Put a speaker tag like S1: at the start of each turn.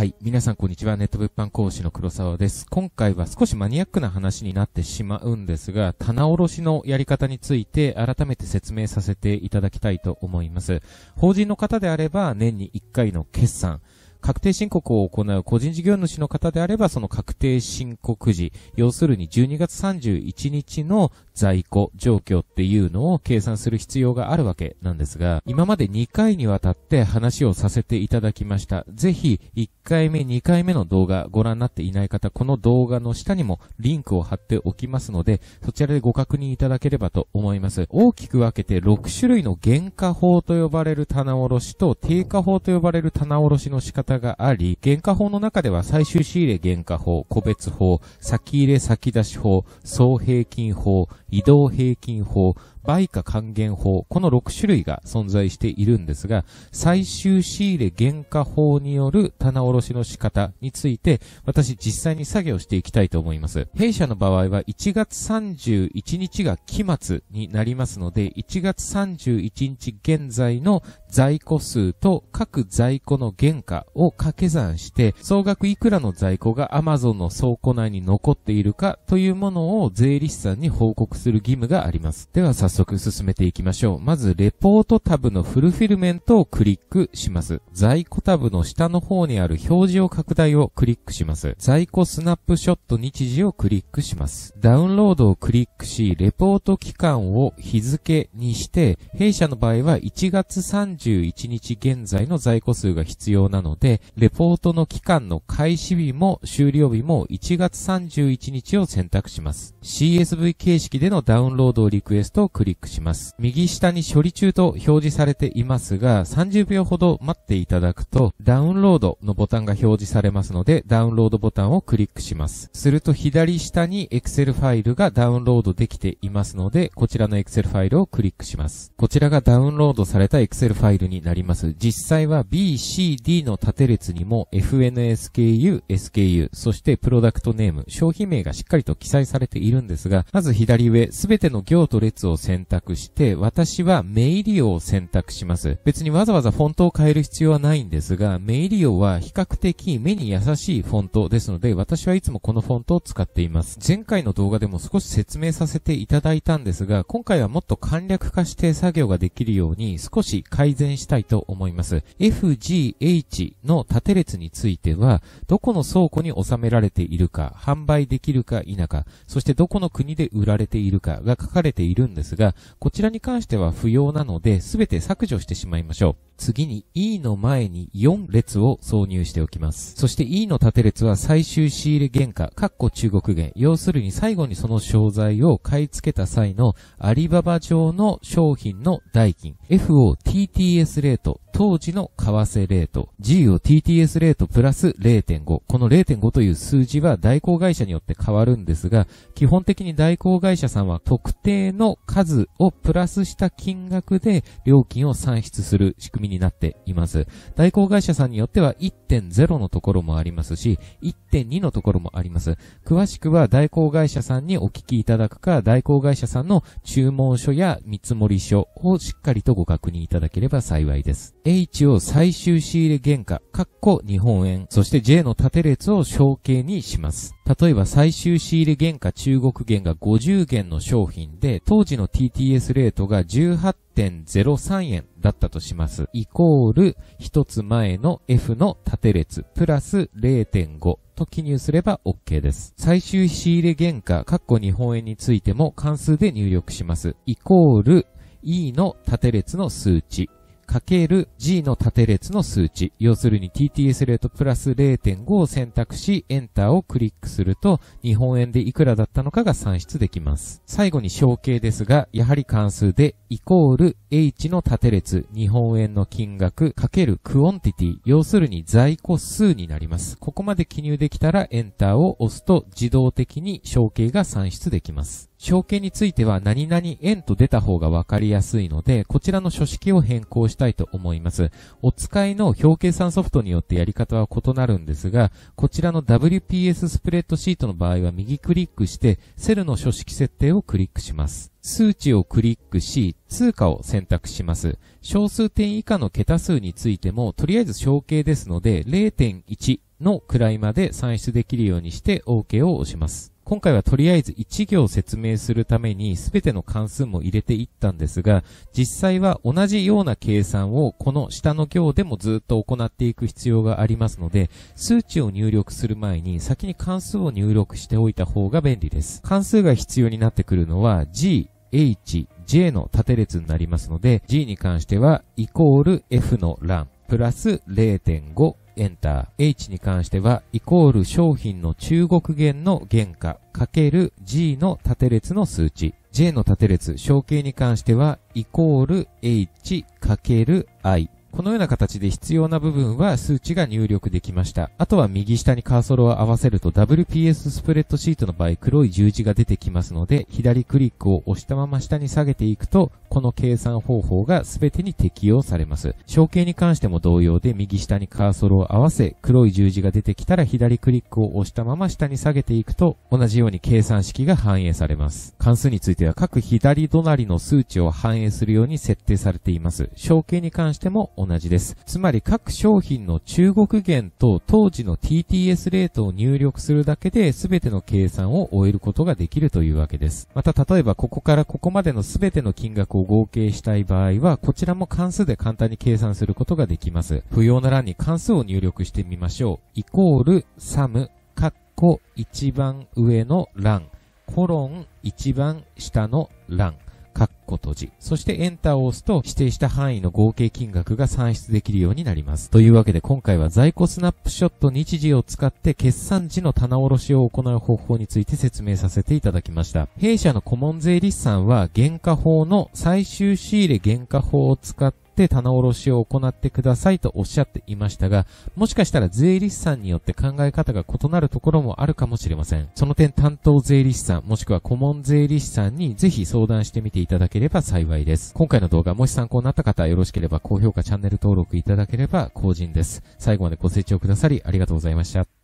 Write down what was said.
S1: はい。皆さん、こんにちは。ネット物販講師の黒沢です。今回は少しマニアックな話になってしまうんですが、棚卸しのやり方について改めて説明させていただきたいと思います。法人の方であれば、年に1回の決算。確定申告を行う個人事業主の方であれば、その確定申告時、要するに12月31日の在庫状況っていうのを計算する必要があるわけなんですが、今まで2回にわたって話をさせていただきました。ぜひ、1回目、2回目の動画ご覧になっていない方、この動画の下にもリンクを貼っておきますので、そちらでご確認いただければと思います。大きく分けて6種類の原価法と呼ばれる棚卸しと定価法と呼ばれる棚卸しの仕方方があり、原価法の中では最終仕入れ原価法、個別法、先入れ先出し法、総平均法、移動平均法、売価還元法、この6種類が存在しているんですが、最終仕入れ原価法による棚卸しの仕方について、私実際に作業していきたいと思います。弊社の場合は1月31日が期末になりますので、1月31日現在の在庫数と各在庫の原価を掛け算して、総額いくらの在庫が Amazon の倉庫内に残っているかというものを税理士さんに報告する義務があります。では早速進めていきましょう。まず、レポートタブのフルフィルメントをクリックします。在庫タブの下の方にある表示を拡大をクリックします。在庫スナップショット日時をクリックします。ダウンロードをクリックし、レポート期間を日付にして、弊社の場合は1月31日現在の在庫数が必要なので、レポートの期間の開始日も終了日も1月31日を選択します。CSV 形式でのダウンロードをリクエストをクリックします。右下に処理中と表示されていますが、30秒ほど待っていただくと、ダウンロードのボタンが表示されますので、ダウンロードボタンをクリックします。すると左下に Excel ファイルがダウンロードできていますので、こちらの Excel ファイルをクリックします。こちらがダウンロードされた Excel ファイルになります。実際は B、C、D の縦列にも FNSKU、SKU、そしてプロダクトネーム、商品名がしっかりと記載されているんですが、まず左上、すべての行と列を選選択して、私はメイリオを選択します。別にわざわざフォントを変える必要はないんですが、メイリオは比較的目に優しいフォントですので、私はいつもこのフォントを使っています。前回の動画でも少し説明させていただいたんですが、今回はもっと簡略化して作業ができるように少し改善したいと思います。F、G、H の縦列については、どこの倉庫に収められているか、販売できるか否か、そしてどこの国で売られているかが書かれているんですが、こちらに関しては不要なので、すべて削除してしまいましょう。次に E の前に4列を挿入しておきます。そして E の縦列は最終仕入れ原価、括弧中国元。要するに最後にその商材を買い付けた際のアリババ上の商品の代金。F を TTS レート、当時の為替レート。G を TTS レートプラス0.5。この0.5という数字は代行会社によって変わるんですが、基本的に代行会社さんは特定の数をプラスした金額で料金を算出する仕組みになっています。代行会社さんによっては1.0のところもありますし、1.2のところもあります。詳しくは代行会社さんにお聞きいただくか、代行会社さんの注文書や見積書をしっかりとご確認いただければ幸いです。H を最終仕入れ原価、かっこ日本円、そして J の縦列を承形にします。例えば最終仕入れ原価中国元が50元の商品で、当時の TTS レートが18.03円だったとします。イコール、一つ前の F の縦列、プラス0.5と記入すれば OK です。最終仕入れ原価、括弧日本円についても関数で入力します。イコール、E の縦列の数値、かける g の縦列の数値、要するに TTS レートプラス0.5を選択し、エンターをクリックすると、日本円でいくらだったのかが算出できます。最後に小形ですが、やはり関数で、イコール H の縦列、日本円の金額、かけるクオンティティ、要するに在庫数になります。ここまで記入できたら、エンターを押すと自動的に小形が算出できます。証券については何々円と出た方がわかりやすいので、こちらの書式を変更したいと思います。お使いの表計算ソフトによってやり方は異なるんですが、こちらの WPS スプレッドシートの場合は右クリックして、セルの書式設定をクリックします。数値をクリックし、通貨を選択します。小数点以下の桁数についても、とりあえず小計ですので、0.1の位まで算出できるようにして OK を押します。今回はとりあえず1行説明するために全ての関数も入れていったんですが、実際は同じような計算をこの下の行でもずっと行っていく必要がありますので、数値を入力する前に先に関数を入力しておいた方が便利です。関数が必要になってくるのは g, h, j の縦列になりますので、g に関してはイコール f の欄。プラス0.5エンター H に関しては、イコール商品の中国元の原価かける G の縦列の数値。J の縦列、象形に関しては、イコール H かける I。このような形で必要な部分は数値が入力できました。あとは右下にカーソルを合わせると WPS スプレッドシートの場合黒い十字が出てきますので左クリックを押したまま下に下げていくとこの計算方法が全てに適用されます。象形に関しても同様で右下にカーソルを合わせ黒い十字が出てきたら左クリックを押したまま下に下げていくと同じように計算式が反映されます。関数については各左隣の数値を反映するように設定されています。象形に関しても同じです。つまり各商品の中国元と当時の TTS レートを入力するだけで全ての計算を終えることができるというわけです。また例えばここからここまでの全ての金額を合計したい場合は、こちらも関数で簡単に計算することができます。不要な欄に関数を入力してみましょう。イコール、サム、カッコ、一番上の欄、コロン、一番下の欄。カッ閉じ。そしてエンターを押すと指定した範囲の合計金額が算出できるようになります。というわけで今回は在庫スナップショット日時を使って決算時の棚卸しを行う方法について説明させていただきました。弊社の顧問税理士さんは原価法の最終仕入れ原価法を使ってって棚卸しを行ってくださいとおっしゃっていましたが、もしかしたら税理士さんによって考え方が異なるところもあるかもしれません。その点担当税理士さん、もしくは顧問税理士さんにぜひ相談してみていただければ幸いです。今回の動画、もし参考になった方、よろしければ高評価、チャンネル登録いただければ幸甚です。最後までご清聴くださりありがとうございました。